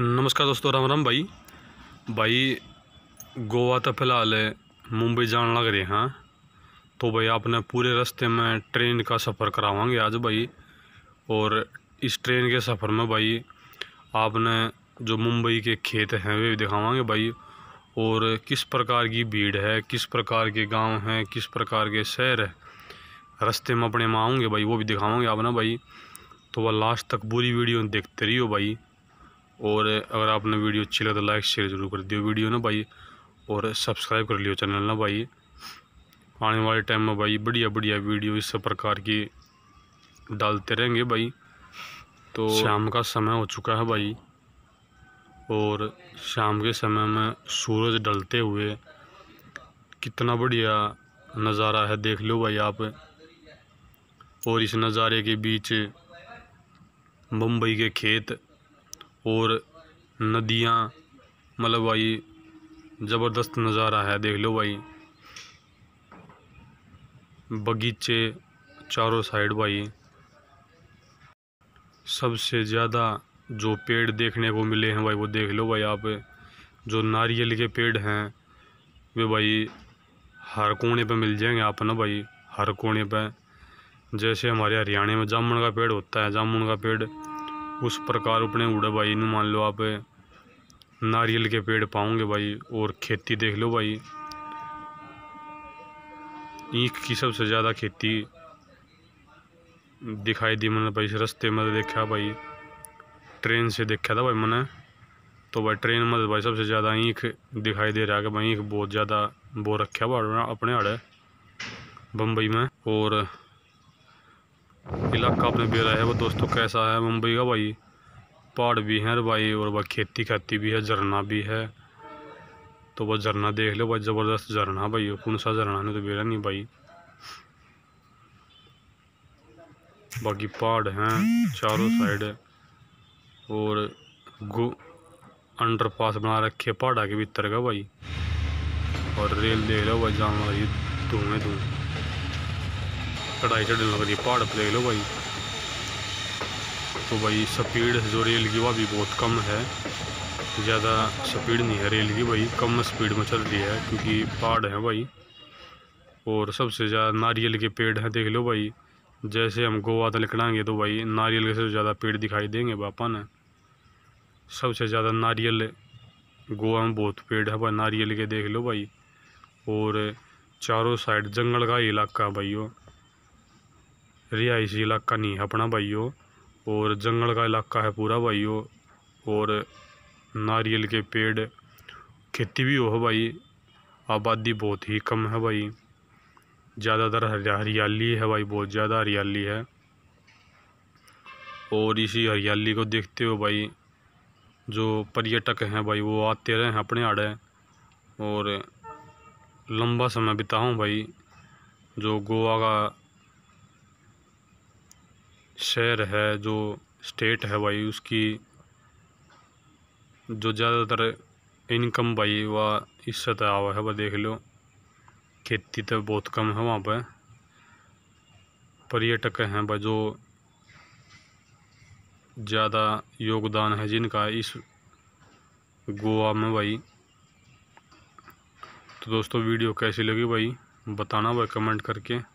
नमस्कार दोस्तों राम राम भाई भाई गोवा तो फिलहाल मुंबई जान लग रहे हैं हाँ। तो भाई आपने पूरे रास्ते में ट्रेन का सफ़र करावांगे आज भाई और इस ट्रेन के सफ़र में भाई आपने जो मुंबई के खेत हैं वे भी दिखावाएंगे भाई और किस प्रकार की भीड़ है किस प्रकार के गांव हैं किस प्रकार के शहर है रास्ते में अपने माँ आऊँगे भाई वो भी दिखावाएंगे आप ना भाई तो वह लास्ट तक पूरी वीडियो देखते रहियो भाई और अगर आपने वीडियो अच्छी लगे तो लाइक शेयर जरूर कर दियो वीडियो ना भाई और सब्सक्राइब कर लियो चैनल ना भाई आने वाले टाइम में भाई बढ़िया बढ़िया वीडियो इस प्रकार की डालते रहेंगे भाई तो शाम का समय हो चुका है भाई और शाम के समय में सूरज डलते हुए कितना बढ़िया नज़ारा है देख लो भाई आप और इस नज़ारे के बीच मुंबई के खेत और नदियाँ मतलब भाई ज़बरदस्त नज़ारा है देख लो भाई बगीचे चारों साइड भाई सबसे ज़्यादा जो पेड़ देखने को मिले हैं भाई वो देख लो भाई आप जो नारियल के पेड़ हैं वे भाई हर कोने पे मिल जाएंगे आप ना भाई हर कोने पे जैसे हमारे हरियाणा में जामुन का पेड़ होता है जामुन का पेड़ उस प्रकार अपने उड़े भाई ने मान लो आप नारियल के पेड़ पाओगे भाई और खेती देख लो भाई ईख की सबसे ज़्यादा खेती दिखाई दी मैंने भाई रस्ते में देखा भाई ट्रेन से देखा था भाई मैंने तो भाई ट्रेन में तो भाई सबसे ज़्यादा ईख दिखाई दे रहा है कि भाई ईख बहुत ज़्यादा बो रखा भाई अपने आड़े बम्बई में और इलाका अपने बेरा है वो दोस्तों कैसा है मुंबई का भाई पहाड़ भी हैं भाई और भाई खेती खाती भी है झरना भी है तो वह झरना देख लो भाई ज़बरदस्त झरना भाई कौन सा झरना नहीं तो बेरा नहीं भाई बाकी पहाड़ हैं चारों साइड और गो अंडर पास बना रखे पहाड़ा के भीतर का भाई और रेल देख लो भाई जाम भाई धुएं धुएं चढ़ाई चढ़ने लग रही है पहाड़ पर देख लो भाई तो भाई स्पीड जो रेल की वह भी बहुत कम है ज़्यादा स्पीड नहीं है रेल की भाई कम स्पीड में चल रही है क्योंकि पहाड़ है भाई और सबसे ज़्यादा नारियल के पेड़ हैं देख लो भाई जैसे हम गोवा तक निकलेंगे तो भाई नारियल के सबसे ज़्यादा पेड़ दिखाई देंगे पापा ने सबसे ज़्यादा नारियल गोवा में बहुत पेड़ है भाई नारियल के देख लो भाई और चारों साइड जंगल का इलाका भाई वो रिहायशी इलाका नहीं है अपना भाइयों और जंगल का इलाका है पूरा भाइयों और नारियल के पेड़ खेती भी हो भाई आबादी बहुत ही कम है भाई ज़्यादातर हरियाली है भाई बहुत ज़्यादा हरियाली है और इसी हरियाली को देखते हुए भाई जो पर्यटक हैं भाई वो आते रहे हैं अपने आड़े और लंबा समय बिताऊँ भाई जो गोवा का शहर है जो स्टेट है भाई उसकी जो ज़्यादातर इनकम भाई वह इससे तो आवा है वह देख लो खेती तो बहुत कम है वहाँ पर पर्यटक हैं भाई जो ज़्यादा योगदान है जिनका इस गोवा में भाई तो दोस्तों वीडियो कैसी लगी भाई बताना भाई कमेंट करके